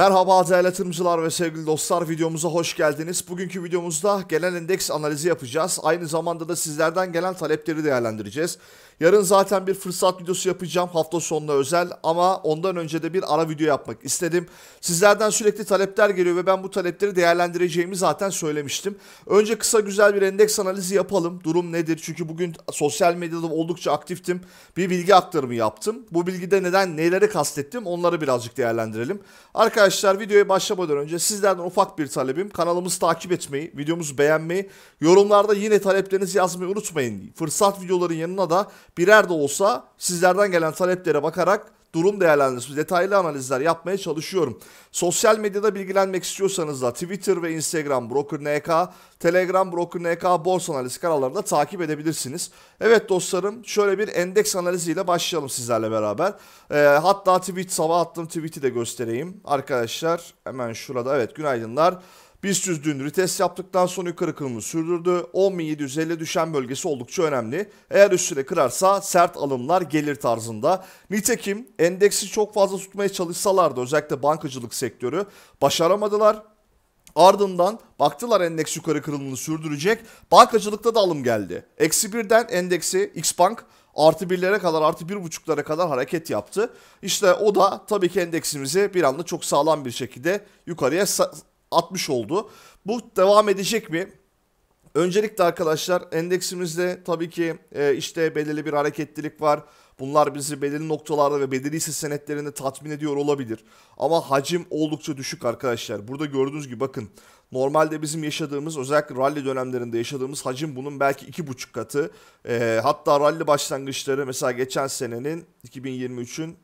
Merhaba değerli yatırımcılar ve sevgili dostlar videomuza hoş geldiniz. Bugünkü videomuzda gelen endeks analizi yapacağız. Aynı zamanda da sizlerden gelen talepleri değerlendireceğiz. Yarın zaten bir fırsat videosu yapacağım hafta sonuna özel ama ondan önce de bir ara video yapmak istedim. Sizlerden sürekli talepler geliyor ve ben bu talepleri değerlendireceğimi zaten söylemiştim. Önce kısa güzel bir endeks analizi yapalım. Durum nedir? Çünkü bugün sosyal medyada oldukça aktiftim. Bir bilgi aktarımı yaptım. Bu bilgide neden neleri kastettim onları birazcık değerlendirelim. Arkadaşlar videoya başlamadan önce sizlerden ufak bir talebim. Kanalımızı takip etmeyi, videomuzu beğenmeyi, yorumlarda yine taleplerinizi yazmayı unutmayın. Fırsat videoların yanına da birer de olsa sizlerden gelen taleplere bakarak durum değerlendirmesi, detaylı analizler yapmaya çalışıyorum. Sosyal medyada bilgilenmek istiyorsanız da Twitter ve Instagram BrokerNK, Telegram BrokerNK borsa analizi kanallarında takip edebilirsiniz. Evet dostlarım şöyle bir endeks analiziyle başlayalım sizlerle beraber. Ee, hatta tweet sabah attığım tweet'i de göstereyim. Arkadaşlar hemen şurada evet günaydınlar. BIST dün retest yaptıktan sonra yukarı kırılımını sürdürdü. 10.750 düşen bölgesi oldukça önemli. Eğer üstüne kırarsa sert alımlar gelir tarzında. Nitekim endeksi çok fazla tutmaya çalışsalardı özellikle bankacılık sektörü başaramadılar. Ardından baktılar endeks yukarı kırılımını sürdürecek. Bankacılıkta da alım geldi. Eksi birden endeksi X Bank artı birlere kadar artı bir buçuklara kadar hareket yaptı. İşte o da tabii ki endeksimizi bir anda çok sağlam bir şekilde yukarıya atmış oldu. Bu devam edecek mi? Öncelikle arkadaşlar endeksimizde tabii ki e, işte belirli bir hareketlilik var. Bunlar bizi belirli noktalarda ve belirli hisse senetlerinde tatmin ediyor olabilir. Ama hacim oldukça düşük arkadaşlar. Burada gördüğünüz gibi bakın normalde bizim yaşadığımız özellikle rally dönemlerinde yaşadığımız hacim bunun belki iki buçuk katı. E, hatta rally başlangıçları mesela geçen senenin 2023'ün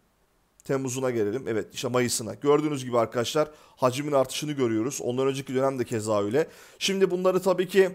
Temmuz'una gelelim. Evet işte Mayıs'ına. Gördüğünüz gibi arkadaşlar hacmin artışını görüyoruz. Ondan önceki dönem de keza öyle. Şimdi bunları tabii ki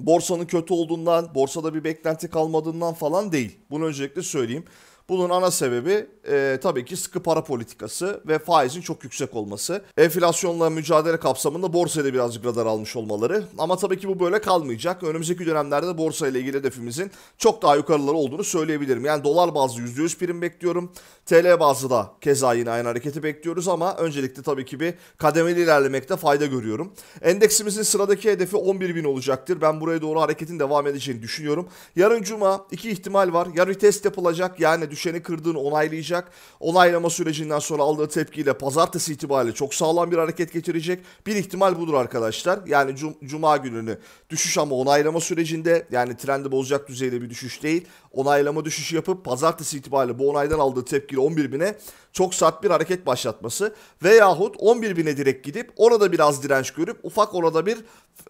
borsanın kötü olduğundan, borsada bir beklenti kalmadığından falan değil. Bunu öncelikle söyleyeyim. Bunun ana sebebi e, tabii ki sıkı para politikası ve faizin çok yüksek olması. Enflasyonla mücadele kapsamında da birazcık radar almış olmaları. Ama tabii ki bu böyle kalmayacak. Önümüzdeki dönemlerde borsa ile ilgili hedefimizin çok daha yukarıları olduğunu söyleyebilirim. Yani dolar bazlı %100 prim bekliyorum. TL bazlı da keza yine aynı hareketi bekliyoruz ama öncelikle tabii ki bir kademeli ilerlemekte fayda görüyorum. Endeksimizin sıradaki hedefi 11.000 olacaktır. Ben buraya doğru hareketin devam edeceğini düşünüyorum. Yarın cuma iki ihtimal var. Ya retest yapılacak yani düşük düşeni kırdığını onaylayacak. Onaylama sürecinden sonra aldığı tepkiyle pazartesi itibariyle çok sağlam bir hareket geçirecek. Bir ihtimal budur arkadaşlar. Yani cum cuma gününü düşüş ama onaylama sürecinde yani trendi bozacak düzeyde bir düşüş değil. Onaylama düşüşü yapıp pazartesi itibariyle bu onaydan aldığı tepkiyle 11 bine çok sert bir hareket başlatması veyahut 11 bine direkt gidip orada biraz direnç görüp ufak orada bir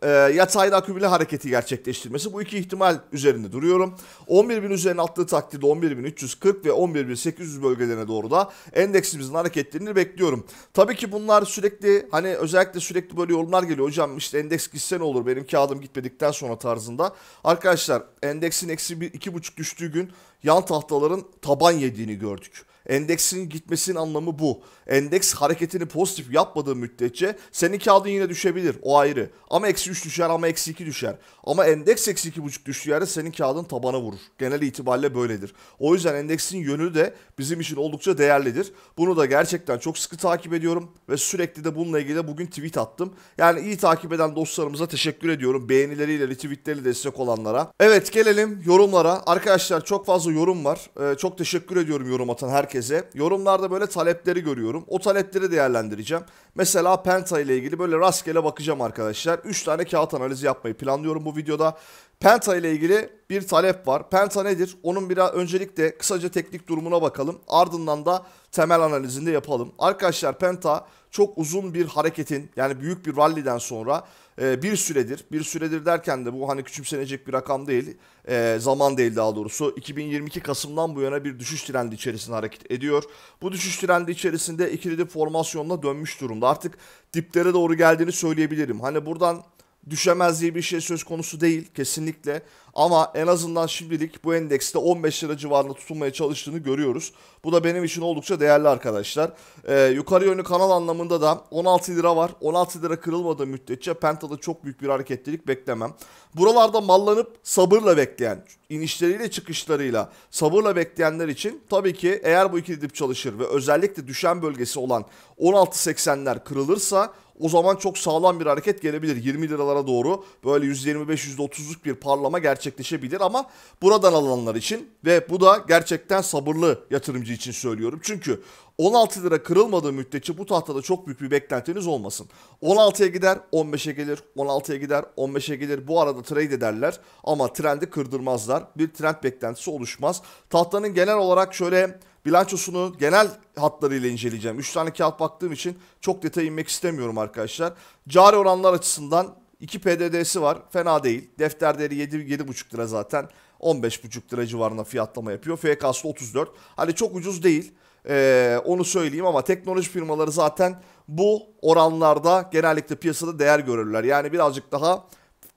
e, yatayda akümüle hareketi gerçekleştirmesi. Bu iki ihtimal üzerinde duruyorum. 11 bin üzerine attığı takdirde 340 40 ve 11.800 bölgelerine doğru da endeksimizin hareketlerini bekliyorum. Tabii ki bunlar sürekli hani özellikle sürekli böyle yorumlar geliyor. Hocam işte endeks gitse ne olur benim kağıdım gitmedikten sonra tarzında. Arkadaşlar endeksin eksi 2.5 düştüğü gün yan tahtaların taban yediğini gördük. Endeksin gitmesinin anlamı bu. Endeks hareketini pozitif yapmadığı müddetçe senin kağıdın yine düşebilir. O ayrı. Ama eksi 3 düşer ama eksi 2 düşer. Ama endeks eksi buçuk düştüğü yerde senin kağıdın tabana vurur. Genel itibariyle böyledir. O yüzden endeksin yönü de bizim için oldukça değerlidir. Bunu da gerçekten çok sıkı takip ediyorum ve sürekli de bununla ilgili de bugün tweet attım. Yani iyi takip eden dostlarımıza teşekkür ediyorum. Beğenileriyle, retweetleriyle destek olanlara. Evet gelelim yorumlara. Arkadaşlar çok fazla yorum var. Ee, çok teşekkür ediyorum yorum atan herkes herkese. Yorumlarda böyle talepleri görüyorum. O talepleri değerlendireceğim. Mesela Penta ile ilgili böyle rastgele bakacağım arkadaşlar. 3 tane kağıt analizi yapmayı planlıyorum bu videoda. Penta ile ilgili bir talep var. Penta nedir? Onun bir öncelikle kısaca teknik durumuna bakalım. Ardından da temel analizini de yapalım. Arkadaşlar Penta çok uzun bir hareketin yani büyük bir rally'den sonra e, bir süredir, bir süredir derken de bu hani küçümsenecek bir rakam değil, e, zaman değil daha doğrusu. 2022 Kasım'dan bu yana bir düşüş trendi içerisinde hareket ediyor. Bu düşüş trendi içerisinde ikili dip formasyonla dönmüş durumda. Artık diplere doğru geldiğini söyleyebilirim. Hani buradan düşemez diye bir şey söz konusu değil kesinlikle. Ama en azından şimdilik bu endekste 15 lira civarında tutunmaya çalıştığını görüyoruz. Bu da benim için oldukça değerli arkadaşlar. Ee, yukarı yönlü kanal anlamında da 16 lira var. 16 lira kırılmadığı müddetçe Penta'da çok büyük bir hareketlilik beklemem. Buralarda mallanıp sabırla bekleyen, inişleriyle çıkışlarıyla sabırla bekleyenler için tabii ki eğer bu ikili dip çalışır ve özellikle düşen bölgesi olan 16.80'ler kırılırsa o zaman çok sağlam bir hareket gelebilir. 20 liralara doğru böyle 125-130'luk bir parlama gerçek gerçekleşebilir ama buradan alanlar için ve bu da gerçekten sabırlı yatırımcı için söylüyorum. Çünkü 16 lira kırılmadığı müddetçe bu tahtada çok büyük bir beklentiniz olmasın. 16'ya gider 15'e gelir, 16'ya gider 15'e gelir. Bu arada trade ederler ama trendi kırdırmazlar. Bir trend beklentisi oluşmaz. Tahtanın genel olarak şöyle bilançosunu genel hatlarıyla inceleyeceğim. 3 tane kağıt baktığım için çok detaya inmek istemiyorum arkadaşlar. Cari oranlar açısından 2 PDD'si var. Fena değil. Defter değeri 7, 7,5 lira zaten. 15,5 lira civarında fiyatlama yapıyor. FK'sı 34. Hani çok ucuz değil. Ee, onu söyleyeyim ama teknoloji firmaları zaten bu oranlarda genellikle piyasada değer görürler. Yani birazcık daha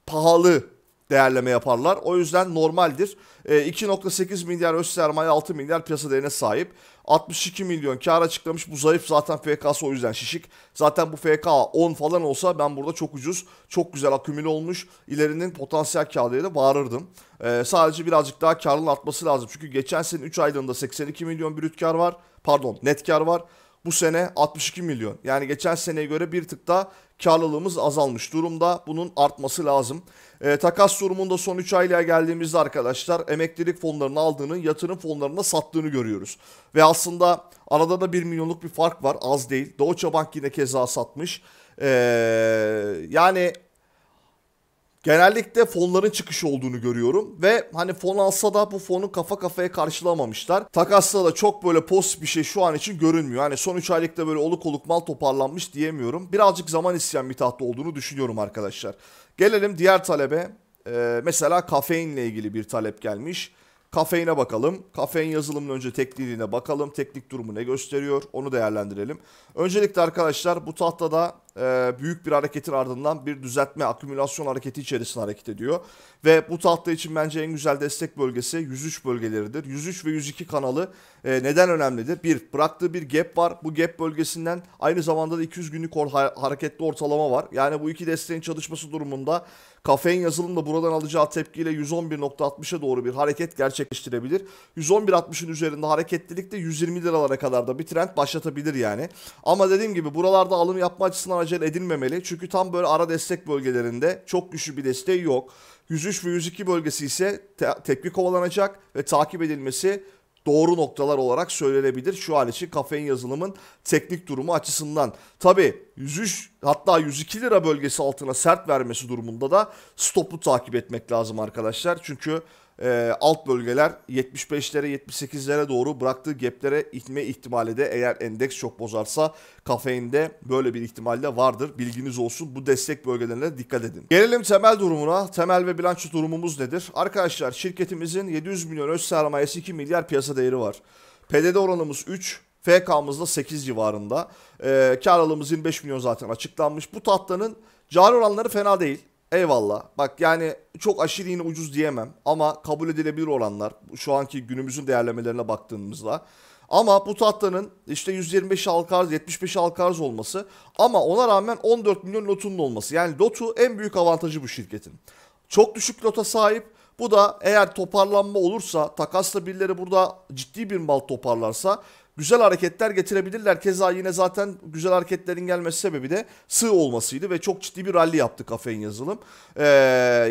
pahalı değerleme yaparlar. O yüzden normaldir. E, 2.8 milyar öz sermaye 6 milyar piyasa değerine sahip. 62 milyon kar açıklamış. Bu zayıf zaten FK'sı o yüzden şişik. Zaten bu FK 10 falan olsa ben burada çok ucuz, çok güzel akümüle olmuş. ilerinin potansiyel kârlarıyla bağırırdım. Ee, sadece birazcık daha karlılığın artması lazım. Çünkü geçen sene 3 aylığında 82 milyon brüt kar var. Pardon net kar var. Bu sene 62 milyon. Yani geçen seneye göre bir tık daha karlılığımız azalmış durumda. Bunun artması lazım. E, takas durumunda son 3 aylığa geldiğimizde arkadaşlar emeklilik fonlarını aldığını yatırım fonlarına sattığını görüyoruz. Ve aslında arada da 1 milyonluk bir fark var az değil. Doğuça Bank yine keza satmış. E, yani genellikle fonların çıkış olduğunu görüyorum. Ve hani fon alsa da bu fonu kafa kafaya karşılamamışlar. Takasla da çok böyle post bir şey şu an için görünmüyor. Hani son 3 aylıkta böyle oluk oluk mal toparlanmış diyemiyorum. Birazcık zaman isteyen bir tahta olduğunu düşünüyorum arkadaşlar. Gelelim diğer talebe. Ee, mesela kafeinle ilgili bir talep gelmiş. Kafeine bakalım. Kafein yazılımın önce tekniğine bakalım. Teknik durumu ne gösteriyor onu değerlendirelim. Öncelikle arkadaşlar bu tahtada e, büyük bir hareketin ardından bir düzeltme, akümülasyon hareketi içerisinde hareket ediyor. Ve bu tahta için bence en güzel destek bölgesi 103 bölgeleridir. 103 ve 102 kanalı e, neden önemlidir? Bir, bıraktığı bir gap var. Bu gap bölgesinden aynı zamanda da 200 günlük or hareketli ortalama var. Yani bu iki desteğin çalışması durumunda kafein yazılım buradan alacağı tepkiyle 111.60'a doğru bir hareket gerçekleştirebilir. 111.60'ın üzerinde hareketlilikte 120 liralara kadar da bir trend başlatabilir yani. Ama dediğim gibi buralarda alım yapma açısından acele edilmemeli. Çünkü tam böyle ara destek bölgelerinde çok güçlü bir desteği yok. 103 ve 102 bölgesi ise te- tepki kovalanacak ve takip edilmesi doğru noktalar olarak söylenebilir şu an için kafein yazılımın teknik durumu açısından. Tabi 103 hatta 102 lira bölgesi altına sert vermesi durumunda da stopu takip etmek lazım arkadaşlar. Çünkü e, alt bölgeler 75'lere 78'lere doğru bıraktığı geplere itme ihtimali de eğer endeks çok bozarsa kafeinde böyle bir ihtimal de vardır. Bilginiz olsun bu destek bölgelerine dikkat edin. Gelelim temel durumuna. Temel ve bilanço durumumuz nedir? Arkadaşlar şirketimizin 700 milyon öz sermayesi 2 milyar piyasa değeri var. PDD oranımız 3, FK'mız da 8 civarında. E, ee, kar alımımız 25 milyon zaten açıklanmış. Bu tatlının cari oranları fena değil. Eyvallah. Bak yani çok aşırı yine ucuz diyemem ama kabul edilebilir olanlar şu anki günümüzün değerlemelerine baktığımızda. Ama bu tahtanın işte 125 alkarz 75 alkarz olması ama ona rağmen 14 milyon lotunun olması. Yani lotu en büyük avantajı bu şirketin. Çok düşük lota sahip. Bu da eğer toparlanma olursa takasla birileri burada ciddi bir mal toparlarsa güzel hareketler getirebilirler. Keza yine zaten güzel hareketlerin gelmesi sebebi de sığ olmasıydı ve çok ciddi bir rally yaptı kafein yazılım. Ee,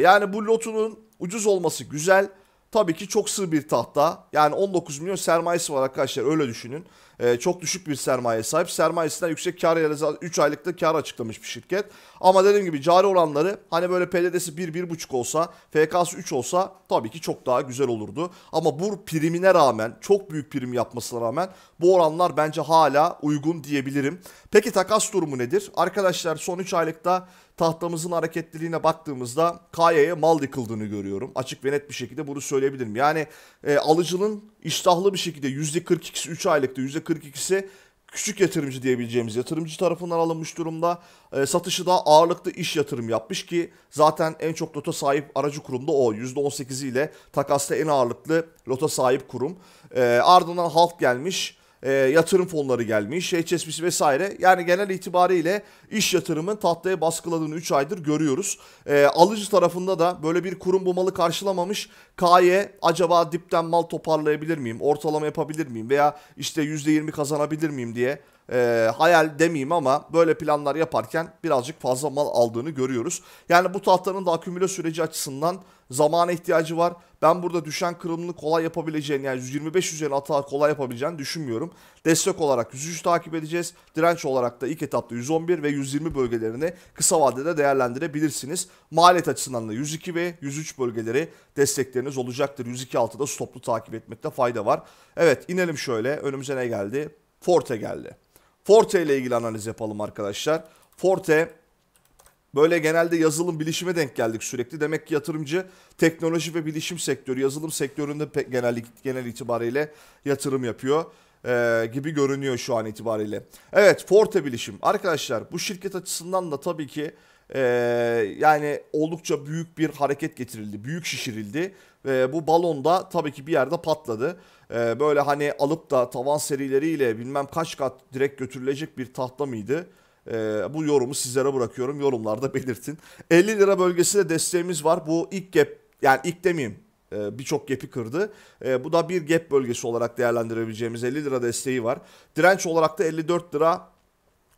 yani bu lotunun ucuz olması güzel. Tabii ki çok sığ bir tahta. Yani 19 milyon sermayesi var arkadaşlar öyle düşünün. E, çok düşük bir sermaye sahip. Sermayesinden yüksek kar realizasyon 3 aylıkta kar açıklamış bir şirket. Ama dediğim gibi cari oranları hani böyle PDD'si 1-1.5 olsa, FK'sı 3 olsa tabii ki çok daha güzel olurdu. Ama bu primine rağmen, çok büyük prim yapmasına rağmen bu oranlar bence hala uygun diyebilirim. Peki takas durumu nedir? Arkadaşlar son 3 aylıkta tahtamızın hareketliliğine baktığımızda Kaya'ya mal yıkıldığını görüyorum. Açık ve net bir şekilde bunu söyleyebilirim. Yani e, alıcının iştahlı bir şekilde %42'si 3 aylıkta %42'si küçük yatırımcı diyebileceğimiz yatırımcı tarafından alınmış durumda. E, satışı da ağırlıklı iş yatırım yapmış ki zaten en çok lota sahip aracı kurumda o. %18 ile takasta en ağırlıklı lota sahip kurum. E, ardından halk gelmiş e, yatırım fonları gelmiş, HSBC vesaire. Yani genel itibariyle iş yatırımın tahtaya baskıladığını 3 aydır görüyoruz. E, alıcı tarafında da böyle bir kurum bu malı karşılamamış. KY acaba dipten mal toparlayabilir miyim, ortalama yapabilir miyim veya işte %20 kazanabilir miyim diye e, hayal demeyeyim ama böyle planlar yaparken birazcık fazla mal aldığını görüyoruz. Yani bu tahtanın da akümüle süreci açısından Zamana ihtiyacı var. Ben burada düşen kırılımını kolay yapabileceğini yani 125 üzerine atağı kolay yapabileceğini düşünmüyorum. Destek olarak 103 takip edeceğiz. Direnç olarak da ilk etapta 111 ve 120 bölgelerini kısa vadede değerlendirebilirsiniz. Maliyet açısından da 102 ve 103 bölgeleri destekleriniz olacaktır. 102 altıda stoplu takip etmekte fayda var. Evet inelim şöyle önümüze ne geldi? Forte geldi. Forte ile ilgili analiz yapalım arkadaşlar. Forte Böyle genelde yazılım bilişime denk geldik sürekli. Demek ki yatırımcı teknoloji ve bilişim sektörü, yazılım sektöründe pe- genel, genel itibariyle yatırım yapıyor e, gibi görünüyor şu an itibariyle. Evet Forte Bilişim. Arkadaşlar bu şirket açısından da tabii ki e, yani oldukça büyük bir hareket getirildi. Büyük şişirildi. E, bu balon da tabii ki bir yerde patladı. E, böyle hani alıp da tavan serileriyle bilmem kaç kat direkt götürülecek bir tahta mıydı? E, bu yorumu sizlere bırakıyorum. Yorumlarda belirtin. 50 lira bölgesinde desteğimiz var. Bu ilk gap yani ilk demeyeyim e, birçok gap'i kırdı. E, bu da bir gap bölgesi olarak değerlendirebileceğimiz 50 lira desteği var. Direnç olarak da 54 lira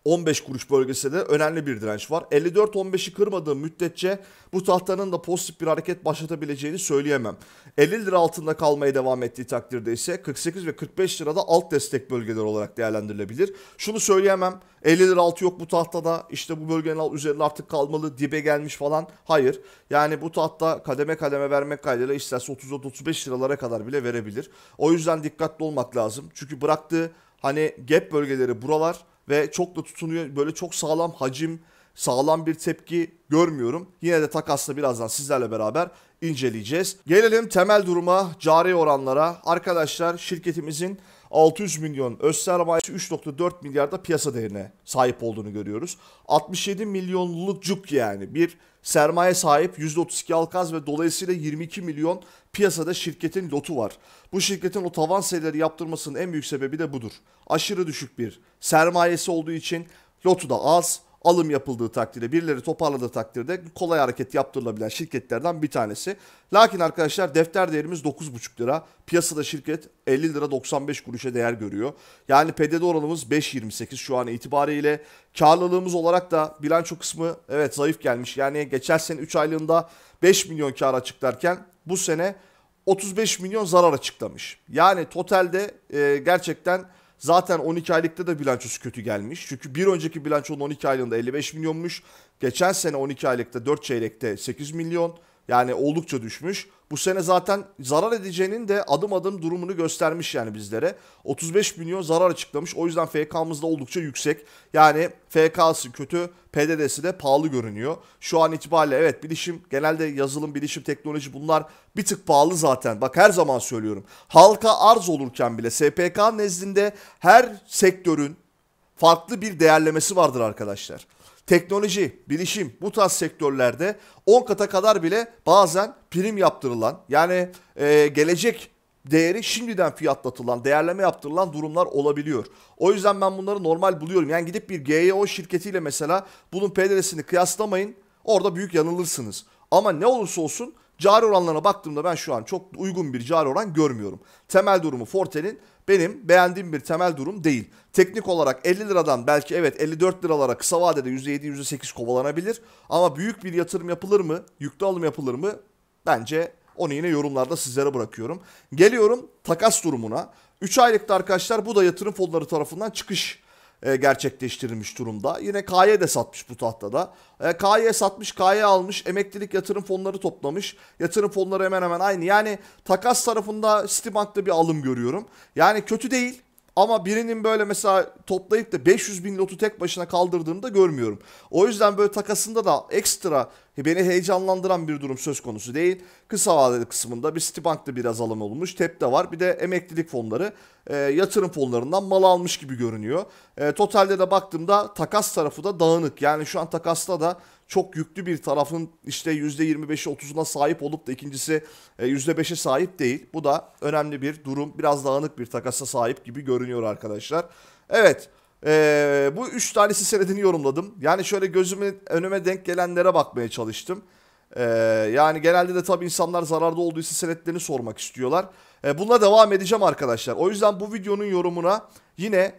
15 kuruş bölgesinde de önemli bir direnç var. 54-15'i kırmadığı müddetçe bu tahtanın da pozitif bir hareket başlatabileceğini söyleyemem. 50 lira altında kalmaya devam ettiği takdirde ise 48 ve 45 lirada alt destek bölgeler olarak değerlendirilebilir. Şunu söyleyemem 50 lira altı yok bu tahtada işte bu bölgenin üzerinde artık kalmalı dibe gelmiş falan. Hayır yani bu tahta kademe kademe vermek kaydıyla isterse 30-35 liralara kadar bile verebilir. O yüzden dikkatli olmak lazım. Çünkü bıraktığı hani gap bölgeleri buralar ve çok da tutunuyor. Böyle çok sağlam hacim, sağlam bir tepki görmüyorum. Yine de takasla birazdan sizlerle beraber inceleyeceğiz. Gelelim temel duruma, cari oranlara. Arkadaşlar şirketimizin 600 milyon öz sermayesi 3.4 milyarda piyasa değerine sahip olduğunu görüyoruz. 67 milyonluk cuk yani bir sermaye sahip %32 halkaz ve dolayısıyla 22 milyon piyasada şirketin lotu var. Bu şirketin o tavan sayıları yaptırmasının en büyük sebebi de budur. Aşırı düşük bir sermayesi olduğu için lotu da az alım yapıldığı takdirde, birileri toparladığı takdirde kolay hareket yaptırılabilen şirketlerden bir tanesi. Lakin arkadaşlar defter değerimiz 9,5 lira. Piyasada şirket 50 lira 95 kuruşa değer görüyor. Yani PDD oranımız 5.28 şu an itibariyle. Karlılığımız olarak da bilanço kısmı evet zayıf gelmiş. Yani geçen sene 3 aylığında 5 milyon kar açıklarken bu sene 35 milyon zarar açıklamış. Yani totalde e, gerçekten Zaten 12 aylıkta da bilançosu kötü gelmiş. Çünkü bir önceki bilançonun 12 aylığında 55 milyonmuş. Geçen sene 12 aylıkta 4 çeyrekte 8 milyon. Yani oldukça düşmüş. Bu sene zaten zarar edeceğinin de adım adım durumunu göstermiş yani bizlere. 35 milyon zarar açıklamış. O yüzden FK'mız da oldukça yüksek. Yani FK'sı kötü, PDD'si de pahalı görünüyor. Şu an itibariyle evet bilişim, genelde yazılım, bilişim, teknoloji bunlar bir tık pahalı zaten. Bak her zaman söylüyorum. Halka arz olurken bile SPK nezdinde her sektörün farklı bir değerlemesi vardır arkadaşlar teknoloji, bilişim bu tarz sektörlerde 10 kata kadar bile bazen prim yaptırılan yani e, gelecek değeri şimdiden fiyatlatılan, değerleme yaptırılan durumlar olabiliyor. O yüzden ben bunları normal buluyorum. Yani gidip bir GYO e şirketiyle mesela bunun PDR'sini kıyaslamayın. Orada büyük yanılırsınız. Ama ne olursa olsun cari oranlarına baktığımda ben şu an çok uygun bir cari oran görmüyorum. Temel durumu Forte'nin benim beğendiğim bir temel durum değil. Teknik olarak 50 liradan belki evet 54 liralara kısa vadede %7 %8 kovalanabilir. Ama büyük bir yatırım yapılır mı? Yüklü alım yapılır mı? Bence onu yine yorumlarda sizlere bırakıyorum. Geliyorum takas durumuna. 3 aylıkta arkadaşlar bu da yatırım fonları tarafından çıkış e, gerçekleştirilmiş durumda. Yine KY de satmış bu tahtada. E, KY satmış, KY almış, emeklilik yatırım fonları toplamış. Yatırım fonları hemen hemen aynı. Yani takas tarafında Citibank'ta bir alım görüyorum. Yani kötü değil. Ama birinin böyle mesela toplayıp da 500 bin lotu tek başına kaldırdığını da görmüyorum. O yüzden böyle takasında da ekstra beni heyecanlandıran bir durum söz konusu değil. Kısa vadeli kısmında bir Citibank'ta biraz alım olmuş. TEP'te var. Bir de emeklilik fonları e, yatırım fonlarından mal almış gibi görünüyor. E, totalde de baktığımda takas tarafı da dağınık. Yani şu an takasta da çok yüklü bir tarafın işte %25'i 30'una sahip olup da ikincisi %5'e sahip değil. Bu da önemli bir durum. Biraz dağınık bir takasa sahip gibi görünüyor arkadaşlar. Evet. Ee, bu üç tanesi senedini yorumladım. Yani şöyle gözümün önüme denk gelenlere bakmaya çalıştım. Ee, yani genelde de tabii insanlar zararda olduğu hisse senetlerini sormak istiyorlar. Ee, bununla devam edeceğim arkadaşlar. O yüzden bu videonun yorumuna yine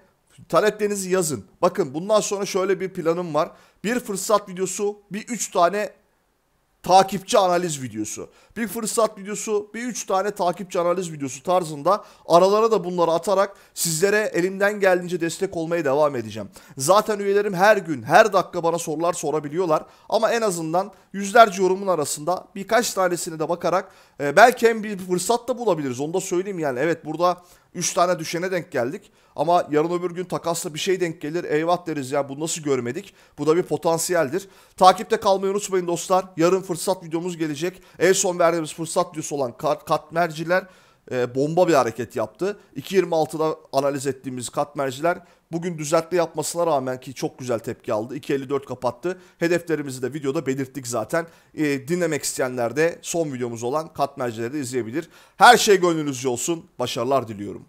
Taleplerinizi yazın. Bakın bundan sonra şöyle bir planım var. Bir fırsat videosu, bir 3 tane takipçi analiz videosu. Bir fırsat videosu, bir 3 tane takipçi analiz videosu tarzında aralara da bunları atarak sizlere elimden geldiğince destek olmaya devam edeceğim. Zaten üyelerim her gün, her dakika bana sorular sorabiliyorlar ama en azından yüzlerce yorumun arasında birkaç tanesine de bakarak e, belki hem bir fırsat da bulabiliriz. Onu da söyleyeyim yani. Evet burada 3 tane düşene denk geldik. Ama yarın öbür gün takasla bir şey denk gelir. Eyvah deriz ya bu nasıl görmedik. Bu da bir potansiyeldir. Takipte kalmayı unutmayın dostlar. Yarın fırsat videomuz gelecek. En son verdiğimiz fırsat videosu olan kat, katmerciler e, bomba bir hareket yaptı. 2.26'da analiz ettiğimiz katmerciler Bugün düzeltme yapmasına rağmen ki çok güzel tepki aldı. 2.54 kapattı. Hedeflerimizi de videoda belirttik zaten. E, dinlemek isteyenler de son videomuz olan katmercileri de izleyebilir. Her şey gönlünüzce olsun. Başarılar diliyorum.